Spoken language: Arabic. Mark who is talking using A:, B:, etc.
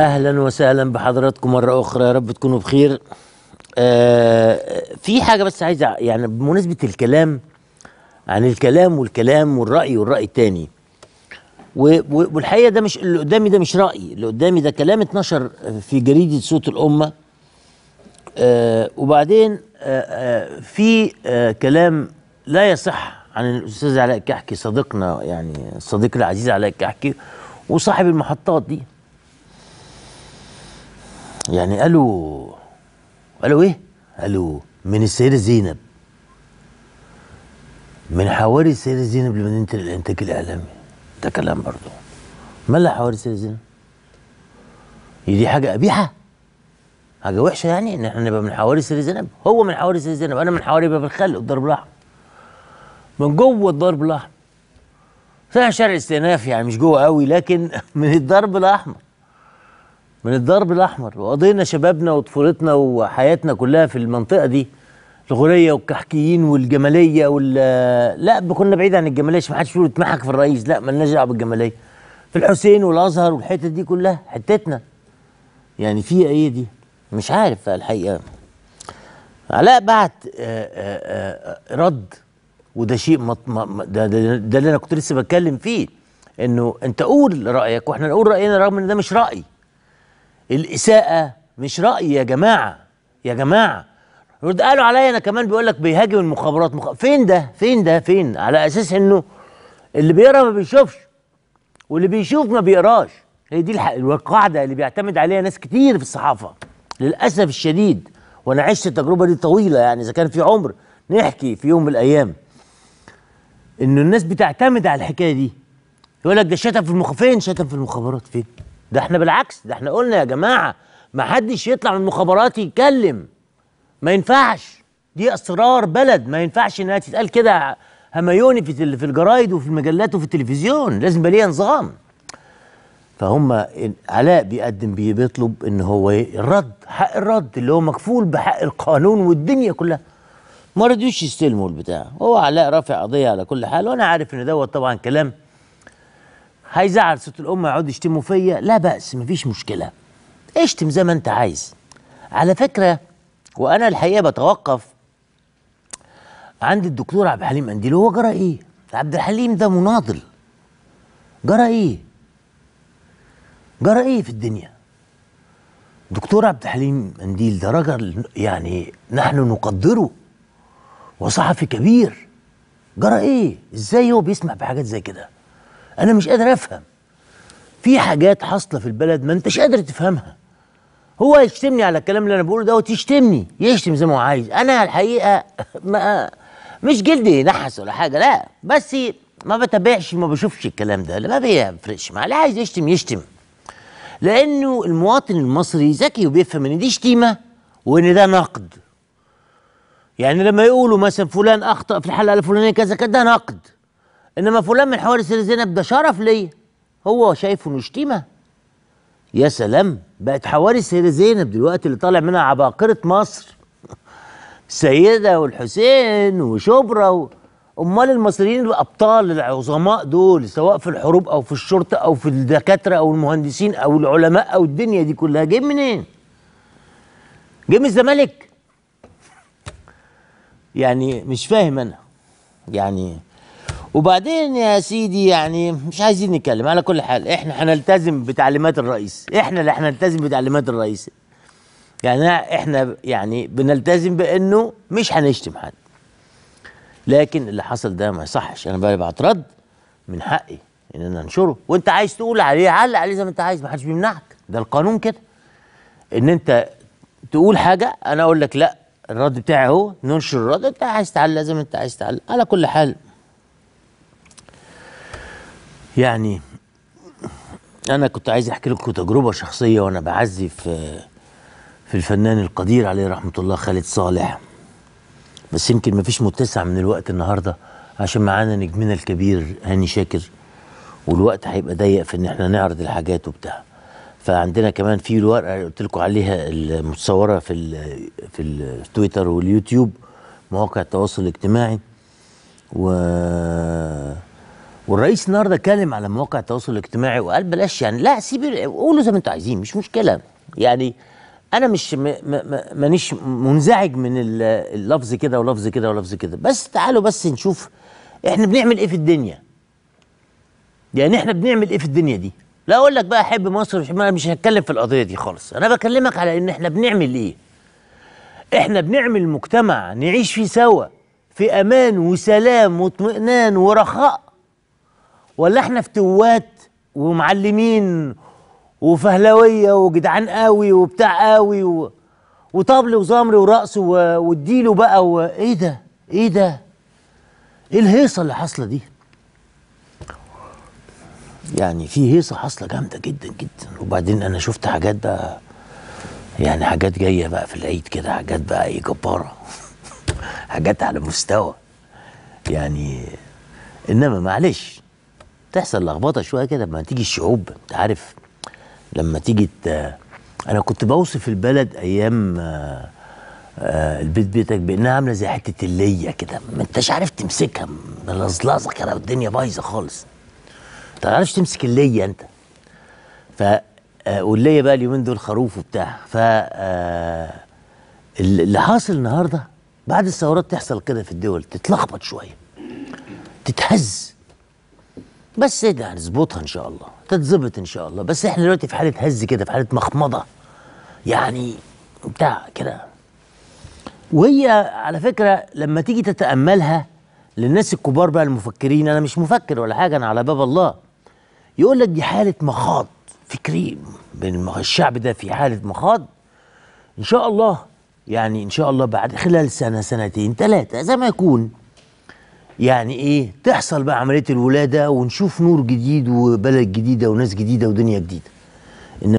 A: اهلا وسهلا بحضراتكم مره اخرى يا رب تكونوا بخير آه في حاجه بس عايز يعني بمناسبه الكلام عن الكلام والكلام والراي والراي التاني والحقيقه ده مش اللي قدامي ده مش رايي اللي قدامي ده كلام اتنشر في جريده صوت الامه آه وبعدين آه،, آه في آه كلام لا يصح عن الاستاذ علاء الكحكي صديقنا يعني صديقنا العزيز علاء الكحكي وصاحب المحطات دي يعني قالوا قالوا ايه؟ قالوا من السيدة زينب من حواري السيدة زينب لمدينة الإنتاج الإعلامي ده كلام برضه اللي حواري السيدة زينب؟ دي حاجة قبيحة حاجة وحشة يعني إن إحنا نبقى من حواري السيدة زينب هو من حواري السيدة زينب أنا من حواري باب الخلق والضرب الأحمر من جوه الضرب الأحمر فيها شارع استئناف يعني مش جوه قوي لكن من الضرب الأحمر من الضرب الاحمر وقضينا شبابنا وطفولتنا وحياتنا كلها في المنطقه دي الغوريه والكحكيين والجماليه وال لا كنا بعيد عن الجماليه عشان ما حدش يقول اتمحك في الرئيس لا مالناش دعوه بالجماليه في الحسين والازهر والحتت دي كلها حتتنا يعني في ايه دي مش عارف الحقيقه علاء بعت آه، آه، آه، رد وده شيء مط... ده, ده, ده اللي انا كنت لسه بتكلم فيه انه انت قول رايك واحنا نقول راينا رغم ان ده مش راي الإساءة مش رأي يا جماعة يا جماعة رد قالوا عليا أنا كمان بيقول لك بيهاجم المخابرات مخ... فين ده فين ده فين على أساس إنه اللي بيقرا ما بيشوفش واللي بيشوف ما بيقراش هي دي القاعدة اللي بيعتمد عليها ناس كتير في الصحافة للأسف الشديد وأنا عشت التجربة دي طويلة يعني إذا كان في عمر نحكي في يوم من الأيام إنه الناس بتعتمد على الحكاية دي يقول لك ده شتم في المخ فين شتم في المخابرات فين ده احنا بالعكس ده احنا قلنا يا جماعه ما حدش يطلع من المخابرات يتكلم ما ينفعش دي اسرار بلد ما ينفعش انها تتقال كده هميوني في في الجرايد وفي المجلات وفي التلفزيون لازم يبقى ليها نظام فهم علاء بيقدم بيطلب ان هو الرد حق الرد اللي هو مكفول بحق القانون والدنيا كلها ما رضيوش يستلموا البتاع هو علاء رافع قضيه على كل حال وانا عارف ان دوت طبعا كلام هيزعل صوت الام يقعد يشتموا فيا لا باس مفيش مشكله اشتم زي ما انت عايز على فكره وانا الحقيقه بتوقف عند الدكتور عبد الحليم انديل هو جرى ايه عبد الحليم ده مناضل جرى ايه جرى ايه في الدنيا دكتور عبد الحليم انديل ده رجل يعني نحن نقدره وصحفي كبير جرى ايه ازاي هو بيسمع بحاجات زي كده انا مش قادر افهم في حاجات حاصله في البلد ما انتش قادر تفهمها هو يشتمني على الكلام اللي انا بقوله دوت يشتمني يشتم زي ما هو عايز انا الحقيقه ما مش جلدي نحس ولا حاجه لا بس ما بتابعش ما بشوفش الكلام ده ما بيفرقش معاه اللي عايز يشتم يشتم لانه المواطن المصري ذكي وبيفهم ان دي شتيمه وان ده نقد يعني لما يقولوا مثلا فلان اخطا في الحلقه الفلانيه كذا كذا ده نقد انما فلان من حواري سيدة زينب ده شرف ليا هو شايفه انه شتيمه يا سلام بقت حواري سيدة زينب دلوقتي اللي طالع منها عباقرة مصر السيدة والحسين وشبرا و... امال المصريين الابطال العظماء دول سواء في الحروب او في الشرطه او في الدكاتره او المهندسين او العلماء او الدنيا دي كلها جه منين؟ جه من الزمالك يعني مش فاهم انا يعني وبعدين يا سيدي يعني مش عايزين نتكلم على كل حال احنا هنلتزم بتعليمات الرئيس احنا اللي هنلتزم بتعليمات الرئيس يعني احنا يعني بنلتزم بانه مش هنشتم حد لكن اللي حصل ده ما يصحش انا بقى بعترض من حقي ان انا انشره وانت عايز تقول عليه علق عليه زي ما انت عايز ما حدش بيمنعك ده القانون كده ان انت تقول حاجه انا اقول لك لا الرد بتاعي اهو ننشر الرد انت عايز تعلق زي ما انت عايز تعلق على كل حال يعني انا كنت عايز احكي لكم تجربه شخصيه وانا بعزي في في الفنان القدير عليه رحمه الله خالد صالح بس يمكن مفيش متسع من الوقت النهارده عشان معانا نجمنا الكبير هاني شاكر والوقت هيبقى ضيق في ان احنا نعرض الحاجات وبتاع فعندنا كمان في الورقه اللي قلت لكم عليها المتصوره في الـ في التويتر واليوتيوب مواقع التواصل الاجتماعي و والرئيس النهارده اتكلم على مواقع التواصل الاجتماعي وقال بلاش يعني لا سيب قولوا زي ما انتم عايزين مش مشكله يعني انا مش مانيش منزعج من اللفظ كده ولفظ كده ولفظ كده بس تعالوا بس نشوف احنا بنعمل ايه في الدنيا يعني احنا بنعمل ايه في الدنيا دي لا اقول لك بقى احب مصر مش مش هتكلم في القضيه دي خالص انا بكلمك على ان احنا بنعمل ايه احنا بنعمل مجتمع نعيش فيه سوا في امان وسلام واطمئنان ورخاء ولا احنا فتوات ومعلمين وفهلويه وجدعان قوي وبتاع قوي و... وطبل وزمر ورقص و... واديله بقى و... ايه ده ايه ده ايه الهيصه اللي حاصله دي يعني في هيصه حاصله جامده جدا جدا وبعدين انا شفت حاجات بقى يعني حاجات جايه بقى في العيد كده حاجات بقى ايه جباره حاجات على مستوى يعني انما معلش تحصل لخبطه شويه كده لما تيجي الشعوب انت عارف لما تيجي ت... انا كنت بوصف البلد ايام آآ آه، آه، البيت بيتك بانها عامله زي حته الليه كده ما انتش عارف تمسكها ملزلزه كده والدنيا بايظه خالص انت ما عارفش تمسك الليه انت ف آه، والليه بقى اليومين دول خروف وبتاع ف اللي حاصل النهارده بعد الثورات تحصل كده في الدول تتلخبط شويه تتهز بس ده هنظبطها ان شاء الله تتظبط ان شاء الله بس احنا دلوقتي في حاله هز كده في حاله مخمضه يعني بتاع كده وهي على فكره لما تيجي تتاملها للناس الكبار بقى المفكرين انا مش مفكر ولا حاجه انا على باب الله يقول لك دي حاله مخاض فكري بين الشعب ده في حاله مخاض ان شاء الله يعني ان شاء الله بعد خلال سنه سنتين ثلاثه زي ما يكون يعني ايه تحصل بقى عمليه الولاده ونشوف نور جديد وبلد جديده وناس جديده ودنيا جديده